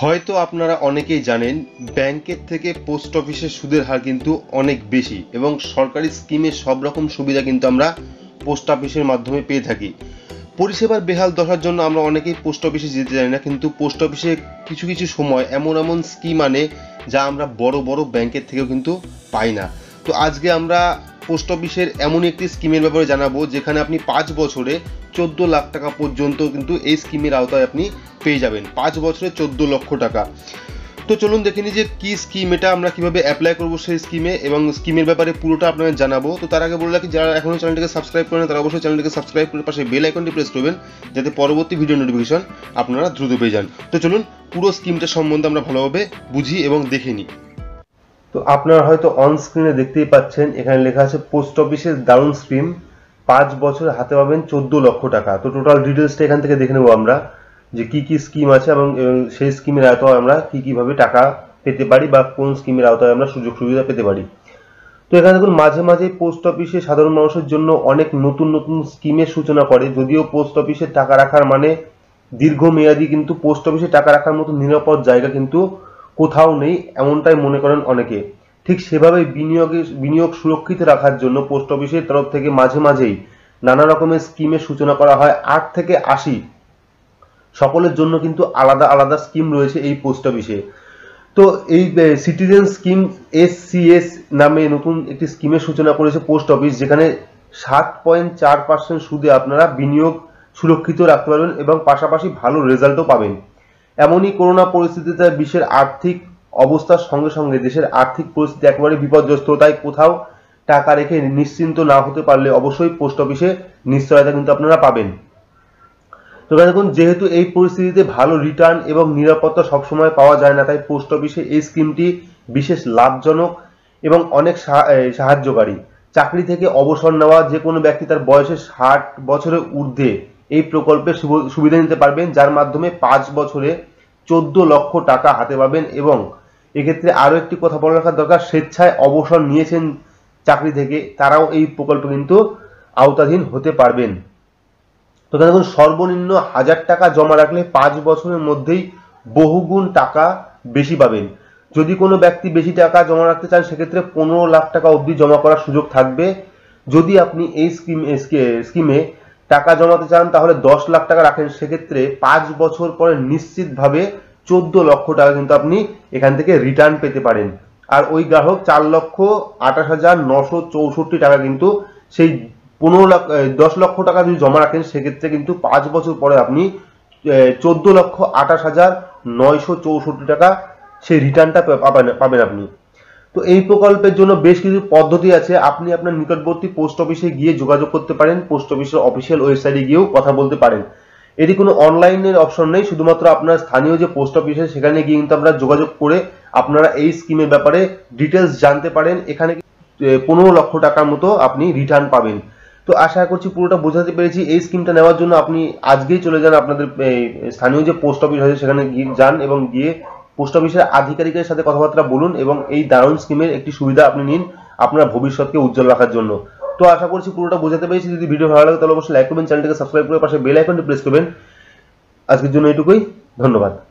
হয়তো আপনারা অনেকেই জানেন ব্যাংকের থেকে পোস্ট অফিসের সুদের হার কিন্তু অনেক বেশি এবং সরকারি স্কিমের সব রকম সুবিধা কিন্তু আমরা পোস্ট অফিসের মাধ্যমে পেয়ে থাকি পরিষেবার বেহাল দশার জন্য আমরা অনেকেই পোস্ট অফিসে যেতে জানি না কিন্তু পোস্ট অফিসে কিছু কিছু সময় এমন এমন স্কিম আনে যা আমরা বড় বড় ব্যাংকের থেকেও কিন্তু পাই না তো আজকে আমরা পোস্ট অফিসের এমন একটি স্কিমের ব্যাপারে জানাবো যেখানে আপনি পাঁচ বছরে চোদ্দ লাখ টাকা পর্যন্ত কিন্তু এই স্কিমের আওতায় আপনি পেয়ে যাবেন পাঁচ বছরে চোদ্দ লক্ষ টাকা তো চলুন দেখে নিই যে কী স্কিম এটা আমরা কীভাবে অ্যাপ্লাই করবো সেই স্কিমে এবং স্কিমের ব্যাপারে পুরোটা আপনাদের জানাবো তো তার আগে বলে রাখি যারা এখনও চ্যানেলটিকে সাবস্ক্রাইব করেন তারা অবশ্যই চ্যানেলটিকে সাবস্ক্রাইব করে পাশে বেল আইকনটি প্রেস করবেন যাতে পরবর্তী ভিডিও নোটিফিকেশন আপনারা দ্রুত পেয়ে যান তো চলুন পুরো স্কিমটা সম্বন্ধে আমরা ভালোভাবে বুঝি এবং দেখে নিই তো আপনারা হয়তো অন স্ক্রিনে দেখতেই পাচ্ছেন এখানে লেখা আছে পোস্ট অফিসের দারুণ স্কিম পাঁচ বছর হাতে পাবেন চোদ্দ লক্ষ টাকা তো টোটাল ডিটেলসটা এখান থেকে দেখে নেবো আমরা যে কি কি স্কিম আছে এবং সেই স্কিমের আওতায় আমরা কি কীভাবে টাকা পেতে পারি বা কোন স্কিমের আওতায় আমরা সুযোগ সুবিধা পেতে পারি তো এখানে দেখুন মাঝে মাঝে পোস্ট অফিসে সাধারণ মানুষের জন্য অনেক নতুন নতুন স্কিমের সূচনা করে যদিও পোস্ট অফিসে টাকা রাখার মানে দীর্ঘমেয়াদী কিন্তু পোস্ট অফিসে টাকা রাখার মতো নিরাপদ জায়গা কিন্তু কোথাও নেই এমনটাই মনে করেন অনেকে ঠিক সেভাবে বিনিয়োগে বিনিয়োগ সুরক্ষিত রাখার জন্য পোস্ট অফিসের তরফ থেকে মাঝে মাঝেই নানা রকমের স্কিমের সূচনা করা হয় আট থেকে আশি সকলের জন্য কিন্তু আলাদা আলাদা স্কিম রয়েছে এই পোস্ট অফিসে তো এই সিটিজেন স্কিম এস নামে নতুন একটি স্কিমের সূচনা করেছে পোস্ট অফিস যেখানে সাত পয়েন্ট চার পার্সেন্ট সুদে আপনারা বিনিয়োগ সুরক্ষিত রাখতে পারবেন এবং পাশাপাশি ভালো রেজাল্টও পাবেন এমনই করোনা পরিস্থিতিতে বিশ্বের আর্থিক অবস্থার সঙ্গে সঙ্গে দেশের আর্থিক পরিস্থিতি একেবারে বিপর্যস্ত তাই কোথাও টাকা রেখে নিশ্চিন্ত না হতে পারলে অবশ্যই পোস্ট অফিসে নিশ্চয়তা কিন্তু আপনারা পাবেন তো দেখুন যেহেতু এই পরিস্থিতিতে ভালো রিটার্ন এবং নিরাপত্তা সবসময় পাওয়া যায় না তাই পোস্ট অফিসে এই স্কিমটি বিশেষ লাভজনক এবং অনেক সাহায্যকারী চাকরি থেকে অবসর নেওয়া যে কোনো ব্যক্তি তার বয়সে ষাট বছরের ঊর্ধ্বে এই প্রকল্পের সুবিধা নিতে পারবেন যার মাধ্যমে পাঁচ বছরে চোদ্দ লক্ষ টাকা হাতে পাবেন এবং এক্ষেত্রে আরও একটি কথা বলে রাখার দরকার স্বেচ্ছায় অবসর নিয়েছেন চাকরি থেকে তারাও এই প্রকল্প কিন্তু আওতাধীন হতে পারবেন তো দেখুন সর্বনিম্ন হাজার টাকা জমা রাখলে পাঁচ বছরের মধ্যেই বহুগুণ টাকা বেশি পাবেন যদি কোনো ব্যক্তি বেশি টাকা জমা রাখতে চান সেক্ষেত্রে পনেরো লাখ টাকা অবধি জমা করার সুযোগ থাকবে যদি আপনি এই স্কিম স্কিমে টাকা জমাতে চান তাহলে দশ লাখ টাকা রাখেন সেক্ষেত্রে পাঁচ বছর পরে নিশ্চিতভাবে চোদ্দ লক্ষ টাকা কিন্তু আপনি এখান থেকে রিটার্ন পেতে পারেন আর ওই গ্রাহক চার লক্ষ আঠাশ হাজার নশো চৌষট্টি টাকা কিন্তু সেই পনেরো লাখ দশ লক্ষ টাকা যদি জমা রাখেন সেক্ষেত্রে কিন্তু পাঁচ বছর পরে আপনি চোদ্দ লক্ষ আঠাশ হাজার নয়শো চৌষট্টি টাকা সেই রিটার্নটা পাবেন আপনি তো এই প্রকল্পের জন্য বেশ কিছু পদ্ধতি আছে আপনি আপনার নিকটবর্তী পোস্ট অফিসে গিয়ে যোগাযোগ করতে পারেন পোস্ট অফিসের অফিসিয়াল ওয়েবসাইটে গিয়েও কথা বলতে পারেন এটি কোনো অনলাইনের অপশন নেই শুধুমাত্র আপনার স্থানীয় যে পোস্ট অফিসে সেখানে গিয়ে কিন্তু আপনারা যোগাযোগ করে আপনারা এই স্কিমের ব্যাপারে ডিটেলস জানতে পারেন এখানে পনেরো লক্ষ টাকার মতো আপনি রিটার্ন পাবেন তো আশা করছি পুরোটা বোঝাতে পেরেছি এই স্কিমটা নেওয়ার জন্য আপনি আজকেই চলে যান আপনাদের স্থানীয় যে পোস্ট অফিস আছে সেখানে গিয়ে যান এবং গিয়ে পোস্ট অফিসের আধিকারিকের সাথে কথাবার্তা বলুন এবং এই দারুণ স্কিমের একটি সুবিধা আপনি নিন আপনার ভবিষ্যৎকে উজ্জ্বল রাখার জন্য তো আশা করছি পুরোটা বোঝাতে পেরেছি যদি ভিডিও ভালো লাগে তাহলে অবশ্যই লাইক করবেন চ্যানেলটাকে সাবস্ক্রাইব করে পাশে বেল আইকনটি প্রেস করবেন আজকের জন্য এটুকুই ধন্যবাদ